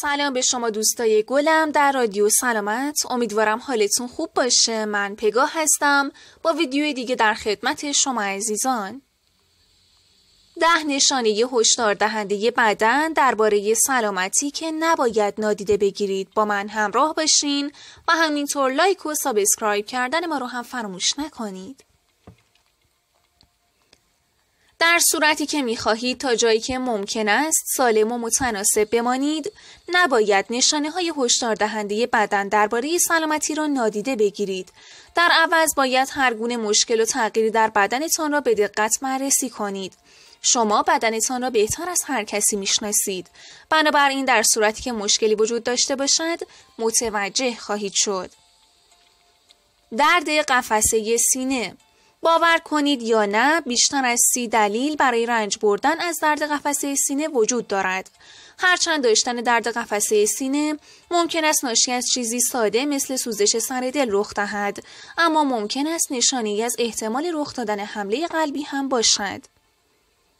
سلام به شما دوستای گلم در رادیو سلامت امیدوارم حالتون خوب باشه من پگاه هستم با ویدیو دیگه در خدمت شما عزیزان ده نشانه هشدار دهنده بدن درباره سلامتی که نباید نادیده بگیرید با من همراه باشین و همینطور لایک و سابسکرایب کردن ما رو هم فراموش نکنید در صورتی که میخواهید تا جایی که ممکن است سالم و متناسب بمانید نباید نشانه های هشدار دهنده بدن درباره سلامتی را نادیده بگیرید در عوض باید هر گونه مشکل و تغییری در بدنتان را به دقت بررسی کنید شما بدنتان را بهتر از هر کسی میشناسید بنابراین در صورتی که مشکلی وجود داشته باشد متوجه خواهید شد درد قفسه سینه باور کنید یا نه بیشتر از سی دلیل برای رنج بردن از درد قفسه سینه وجود دارد هرچند داشتن درد قفسه سینه ممکن است ناشی از چیزی ساده مثل سوزش سر دل رخ دهد اما ممکن است نشانی از احتمال رخ دادن حمله قلبی هم باشد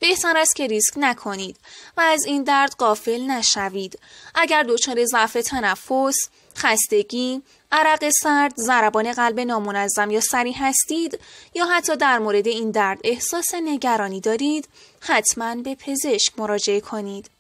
بهتر است که ریسک نکنید و از این درد قافل نشوید اگر دچار ضعف تنفس خستگی عرق سرد ضربان قلب نامنظم یا سری هستید یا حتی در مورد این درد احساس نگرانی دارید حتما به پزشک مراجعه کنید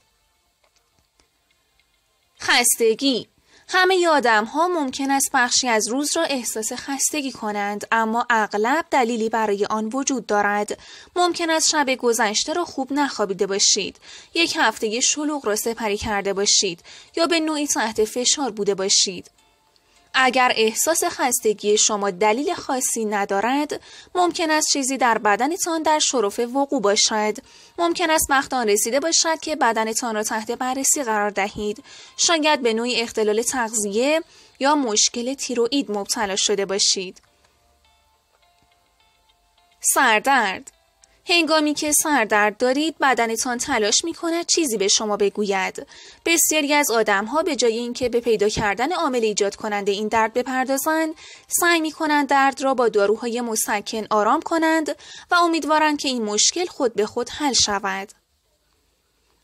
خستگی همه یادم ها ممکن است بخشی از روز را احساس خستگی کنند اما اغلب دلیلی برای آن وجود دارد ممکن است شب گذشته را خوب نخوابیده باشید یک هفته شلوغ را سپری کرده باشید یا به نوعی تحت فشار بوده باشید اگر احساس خستگی شما دلیل خاصی ندارد ممکن است چیزی در بدنتان در شرف وقوع باشد ممکن است وقت آن رسیده باشد که بدنتان را تحت بررسی قرار دهید شاید به نوعی اختلال تغذیه یا مشکل تیروئید مبتلا شده باشید سردرد هنگامی که سردرد دارید بدنتان تلاش می کند چیزی به شما بگوید بسیاری از آدمها به جای اینکه به پیدا کردن عامل ایجاد کننده این درد بپردازند سعی می کنند درد را با داروهای مسکن آرام کنند و امیدوارند که این مشکل خود به خود حل شود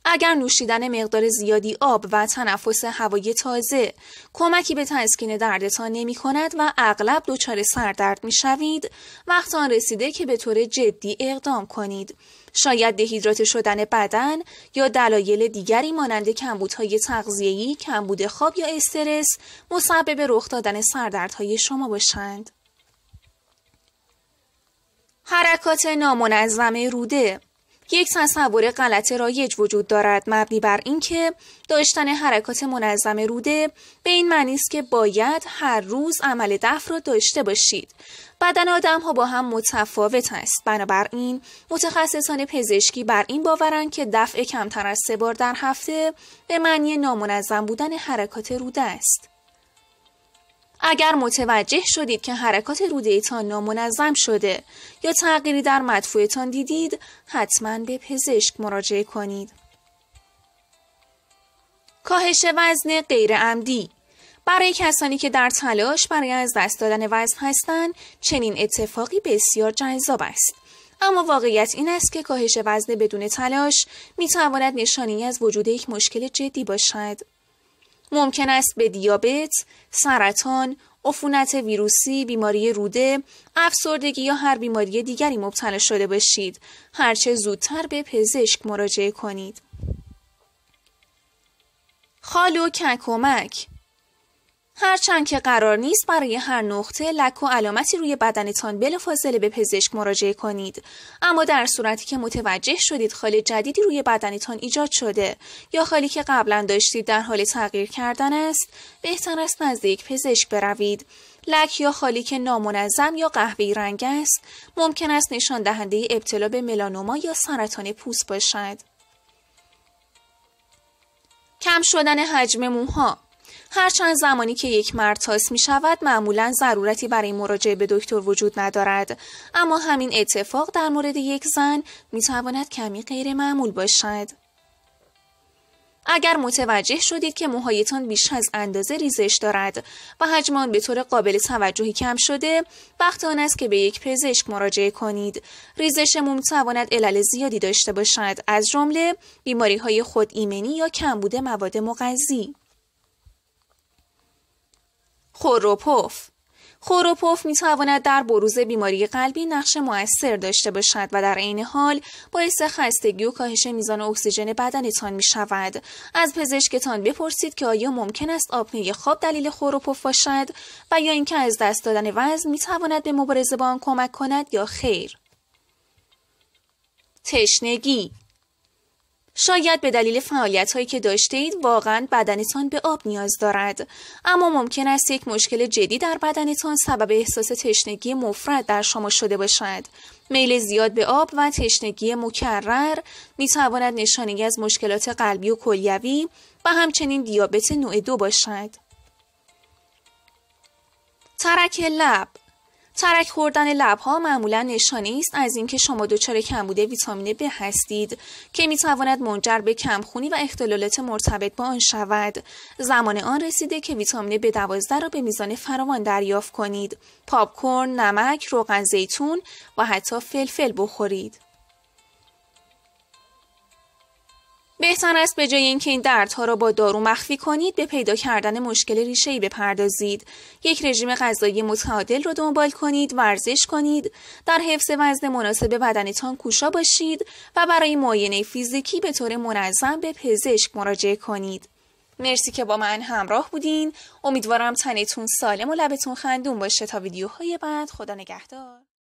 اگر نوشیدن مقدار زیادی آب و تنفس هوای تازه کمکی به تسکین دردتان نمی کند و اغلب دچار سردرد می شوید وقت آن رسیده که به طور جدی اقدام کنید. شاید دهیدرات شدن بدن یا دلایل دیگری مانند کمبودهای تغذیه‌ای، کمبود خواب یا استرس مسبب رخ دادن سردردهای شما باشند. حرکات نامنظم روده یک تصور غلط رایج وجود دارد مبنی بر اینکه داشتن حرکات منظم روده به این معنی است که باید هر روز عمل دفع را داشته باشید بدن آدم ها با هم متفاوت است بنابراین متخصصان پزشکی بر این باورند که دفع کمتر از سه بار در هفته به معنی نامنظم بودن حرکات روده است اگر متوجه شدید که حرکات رودهتان نامنظم شده یا تغییری در مدفوعتان دیدید حتما به پزشک مراجعه کنید کاهش وزن غیر عمدی برای کسانی که در تلاش برای از دست دادن وزن هستند چنین اتفاقی بسیار جذاب است اما واقعیت این است که کاهش وزن بدون تلاش می تواند نشانی از وجود یک مشکل جدی باشد ممکن است به دیابت، سرطان، عفونت ویروسی، بیماری روده، افسردگی یا هر بیماری دیگری مبتلا شده باشید. هرچه زودتر به پزشک مراجعه کنید. خالو و هرچند که قرار نیست برای هر نقطه لک و علامتی روی بدنتان بلافاصله به پزشک مراجعه کنید اما در صورتی که متوجه شدید خال جدیدی روی بدنتان ایجاد شده یا خالی که قبلا داشتید در حال تغییر کردن است بهتر است نزدیک پزشک بروید لک یا خالی که نامنظم یا قهوه‌ای رنگ است ممکن است نشان دهنده ابتلا به ملانوما یا سرطان پوست باشد کم شدن حجم موها هرچند زمانی که یک مرد تاس می شود معمولا ضرورتی برای مراجعه به دکتر وجود ندارد اما همین اتفاق در مورد یک زن می تواند کمی غیر معمول باشد اگر متوجه شدید که موهایتان بیش از اندازه ریزش دارد و حجم آن به طور قابل توجهی کم شده وقت آن است که به یک پزشک مراجعه کنید ریزش مو میتواند علل زیادی داشته باشد از جمله بیماری های خود ایمنی یا کمبود مواد مغذی و خوروپوف می تواند در بروز بیماری قلبی نقش موثر داشته باشد و در عین حال باعث خستگی و کاهش میزان اکسیژن بدنتان می شود. از پزشکتان بپرسید که آیا ممکن است آپنه خواب دلیل خوروپوف باشد و یا اینکه از دست دادن وزن می تواند به مبارزه با آن کمک کند یا خیر. تشنگی شاید به دلیل فعالیت هایی که اید واقعا بدنتان به آب نیاز دارد اما ممکن است یک مشکل جدی در بدنتان سبب احساس تشنگی مفرد در شما شده باشد میل زیاد به آب و تشنگی مکرر می تواند نشانه از مشکلات قلبی و کلیوی و همچنین دیابت نوع دو باشد ترک لب ترک خوردن لبها معمولا نشانه است از اینکه شما دچار کمبود ویتامین B هستید که میتواند منجر به کمخونی و اختلالات مرتبط با آن شود زمان آن رسیده که ویتامین b دوازده را به میزان فراوان دریافت کنید پاپکورن نمک روغن زیتون و حتی فلفل بخورید بهتر است به جای اینکه این دردها را با دارو مخفی کنید به پیدا کردن مشکل ریشه‌ای بپردازید یک رژیم غذایی متعادل را دنبال کنید ورزش کنید در حفظ وزن مناسب بدنتان کوشا باشید و برای معاینه فیزیکی به طور منظم به پزشک مراجعه کنید مرسی که با من همراه بودین امیدوارم تنتون سالم و لبتون خندون باشه تا ویدیوهای بعد خدا نگهدار